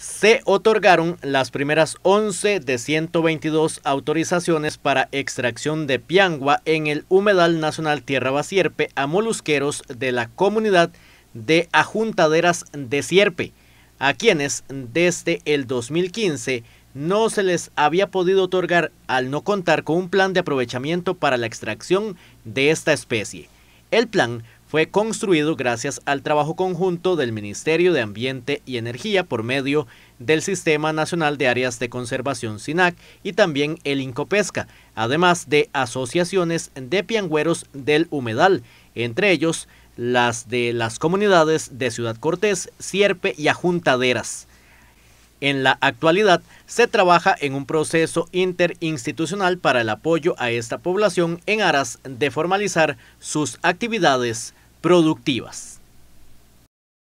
se otorgaron las primeras 11 de 122 autorizaciones para extracción de piangua en el Humedal Nacional Tierra Basierpe a molusqueros de la comunidad de Ajuntaderas de Sierpe, a quienes desde el 2015 no se les había podido otorgar al no contar con un plan de aprovechamiento para la extracción de esta especie. El plan fue construido gracias al trabajo conjunto del Ministerio de Ambiente y Energía por medio del Sistema Nacional de Áreas de Conservación SINAC y también el Incopesca, además de asociaciones de piangüeros del humedal, entre ellos las de las comunidades de Ciudad Cortés, Sierpe y Ajuntaderas. En la actualidad se trabaja en un proceso interinstitucional para el apoyo a esta población en aras de formalizar sus actividades productivas.